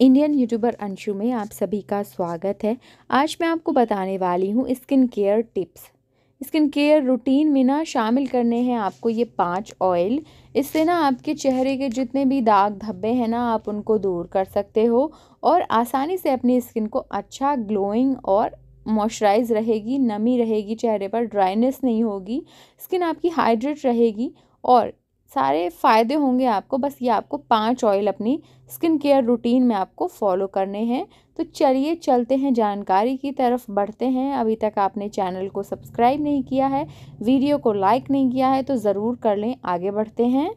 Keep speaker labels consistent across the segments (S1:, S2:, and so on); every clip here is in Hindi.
S1: इंडियन यूट्यूबर अंशु में आप सभी का स्वागत है आज मैं आपको बताने वाली हूँ skin care tips skin care routine में ना शामिल करने हैं आपको ये पांच ऑयल इससे ना आपके चेहरे के जितने भी दाग धब्बे हैं ना आप उनको दूर कर सकते हो और आसानी से अपनी स्किन को अच्छा ग्लोइंग और मॉइस्चराइज रहेगी नमी रहेगी चेहरे पर ड्राइनेस नहीं होगी स्किन आपकी हाइड्रेट रहेगी और सारे फ़ायदे होंगे आपको बस ये आपको पांच ऑयल अपनी स्किन केयर रूटीन में आपको फॉलो करने हैं तो चलिए चलते हैं जानकारी की तरफ बढ़ते हैं अभी तक आपने चैनल को सब्सक्राइब नहीं किया है वीडियो को लाइक नहीं किया है तो ज़रूर कर लें आगे बढ़ते हैं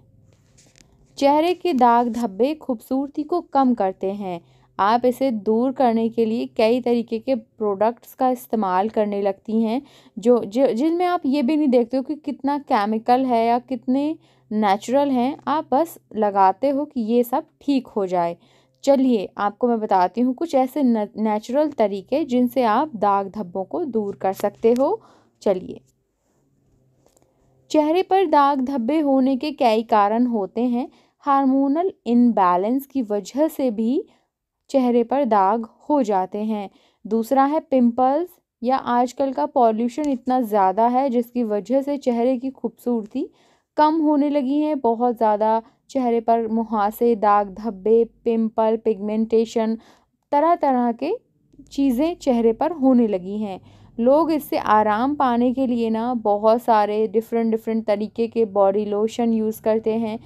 S1: चेहरे के दाग धब्बे खूबसूरती को कम करते हैं आप इसे दूर करने के लिए कई तरीके के प्रोडक्ट्स का इस्तेमाल करने लगती हैं जो जिनमें आप ये भी नहीं देखते हो कि कितना केमिकल है या कितने नेचुरल हैं आप बस लगाते हो कि ये सब ठीक हो जाए चलिए आपको मैं बताती हूँ कुछ ऐसे नेचुरल तरीके जिनसे आप दाग धब्बों को दूर कर सकते हो चलिए चेहरे पर दाग धब्बे होने के कई कारण होते हैं हार्मोनल इनबैलेंस की वजह से भी चेहरे पर दाग हो जाते हैं दूसरा है पिंपल्स या आजकल का पॉल्यूशन इतना ज़्यादा है जिसकी वजह से चेहरे की खूबसूरती कम होने लगी हैं बहुत ज़्यादा चेहरे पर मुहासे दाग धब्बे पिंपल पिगमेंटेशन तरह तरह के चीज़ें चेहरे पर होने लगी हैं लोग इससे आराम पाने के लिए ना बहुत सारे डिफरेंट डिफरेंट तरीके के बॉडी लोशन यूज़ करते हैं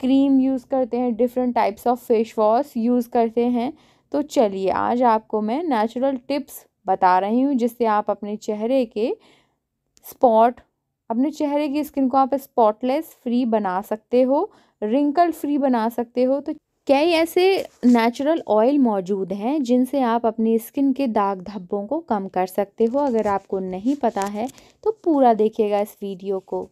S1: क्रीम यूज़ करते हैं different types of face wash use करते हैं तो चलिए आज आपको मैं नेचुरल टिप्स बता रही हूँ जिससे आप अपने चेहरे के स्पॉट अपने चेहरे की स्किन को आप स्पॉटलेस फ्री बना सकते हो रिंकल फ्री बना सकते हो तो कई ऐसे नेचुरल ऑयल मौजूद हैं जिनसे आप अपनी स्किन के दाग धब्बों को कम कर सकते हो अगर आपको नहीं पता है तो पूरा देखिएगा इस वीडियो को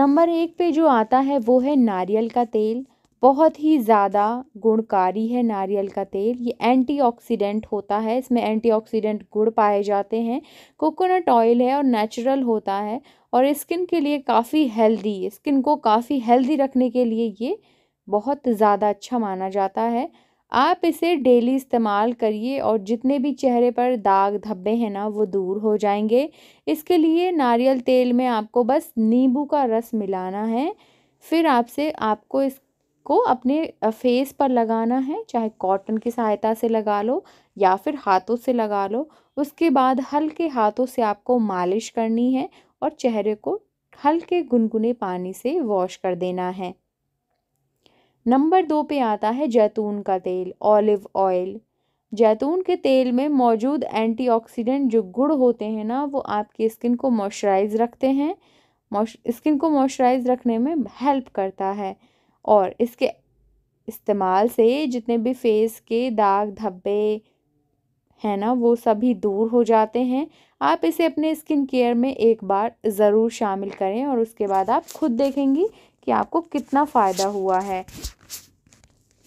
S1: नंबर एक पे जो आता है वो है नारियल का तेल बहुत ही ज़्यादा गुणकारी है नारियल का तेल ये एंटीऑक्सीडेंट होता है इसमें एंटीऑक्सीडेंट गुड़ पाए जाते हैं कोकोनट ऑयल है और नेचुरल होता है और स्किन के लिए काफ़ी हेल्दी स्किन को काफ़ी हेल्दी रखने के लिए ये बहुत ज़्यादा अच्छा माना जाता है आप इसे डेली इस्तेमाल करिए और जितने भी चेहरे पर दाग धब्बे हैं ना वो दूर हो जाएंगे इसके लिए नारियल तेल में आपको बस नींबू का रस मिलाना है फिर आपसे आपको इस को अपने फेस पर लगाना है चाहे कॉटन की सहायता से लगा लो या फिर हाथों से लगा लो उसके बाद हल्के हाथों से आपको मालिश करनी है और चेहरे को हल्के गुनगुने पानी से वॉश कर देना है नंबर दो पे आता है जैतून का तेल ऑलिव ऑयल जैतून के तेल में मौजूद एंटीऑक्सीडेंट जो गुड़ होते हैं ना वो आपकी स्किन को मॉइस्चराइज रखते हैं स्किन को मॉइस्चराइज रखने में हेल्प करता है और इसके इस्तेमाल से जितने भी फेस के दाग धब्बे है ना वो सभी दूर हो जाते हैं आप इसे अपने स्किन केयर में एक बार ज़रूर शामिल करें और उसके बाद आप खुद देखेंगी कि आपको कितना फ़ायदा हुआ है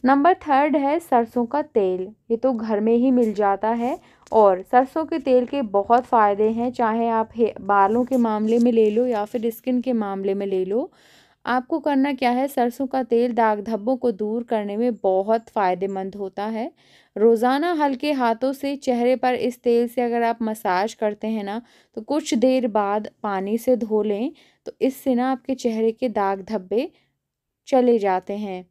S1: नंबर थर्ड है सरसों का तेल ये तो घर में ही मिल जाता है और सरसों के तेल के बहुत फ़ायदे हैं चाहे आप बालों के मामले में ले लो या फिर स्किन के मामले में ले लो आपको करना क्या है सरसों का तेल दाग धब्बों को दूर करने में बहुत फ़ायदेमंद होता है रोज़ाना हल्के हाथों से चेहरे पर इस तेल से अगर आप मसाज करते हैं ना तो कुछ देर बाद पानी से धो लें तो इससे ना आपके चेहरे के दाग धब्बे चले जाते हैं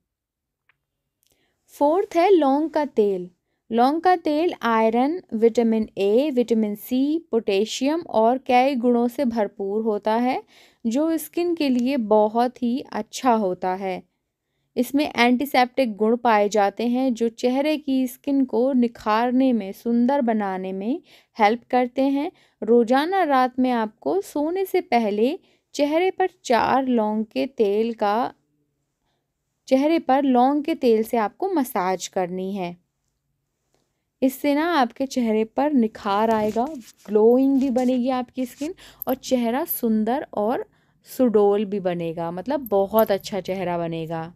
S1: फोर्थ है लौंग का तेल लौंग का तेल iron vitamin A vitamin C potassium और कई गुणों से भरपूर होता है जो स्किन के लिए बहुत ही अच्छा होता है इसमें एंटीसेप्टिक गुण पाए जाते हैं जो चेहरे की स्किन को निखारने में सुंदर बनाने में हेल्प करते हैं रोज़ाना रात में आपको सोने से पहले चेहरे पर चार लौंग के तेल का चेहरे पर लौंग के तेल से आपको मसाज करनी है इससे ना आपके चेहरे पर निखार आएगा ग्लोइंग भी बनेगी आपकी स्किन और चेहरा सुंदर और सुडोल भी बनेगा मतलब बहुत अच्छा चेहरा बनेगा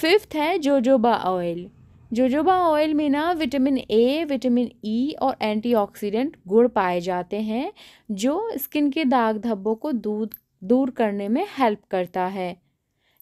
S1: फिफ्थ है जोजोबा ऑयल जोजोबा ऑयल में ना vitamin A vitamin E e और एंटीऑक्सीडेंट गुण पाए जाते हैं जो स्किन के दाग धब्बों को दूध दूर करने में हेल्प करता है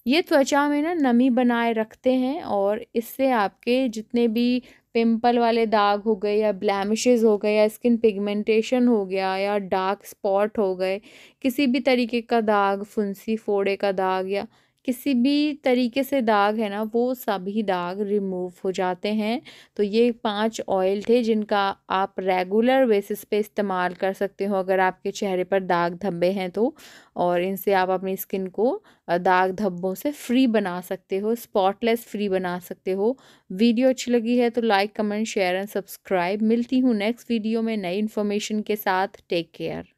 S1: ये त्वचा में ना नमी बनाए रखते हैं और इससे आपके जितने भी पिंपल वाले दाग हो गए या ब्लैमिशेज हो गए या स्किन पिगमेंटेशन हो गया या डार्क स्पॉट हो गए किसी भी तरीके का दाग फुंसी फोड़े का दाग या किसी भी तरीके से दाग है ना वो सभी दाग रिमूव हो जाते हैं तो ये पांच ऑयल थे जिनका आप रेगुलर बेसिस पे इस्तेमाल कर सकते हो अगर आपके चेहरे पर दाग धब्बे हैं तो और इनसे आप अपनी स्किन को दाग धब्बों से फ्री बना सकते हो स्पॉटलेस फ्री बना सकते हो वीडियो अच्छी लगी है तो like comment share and subscribe मिलती हूँ नेक्स्ट वीडियो में नई इन्फॉर्मेशन के साथ टेक केयर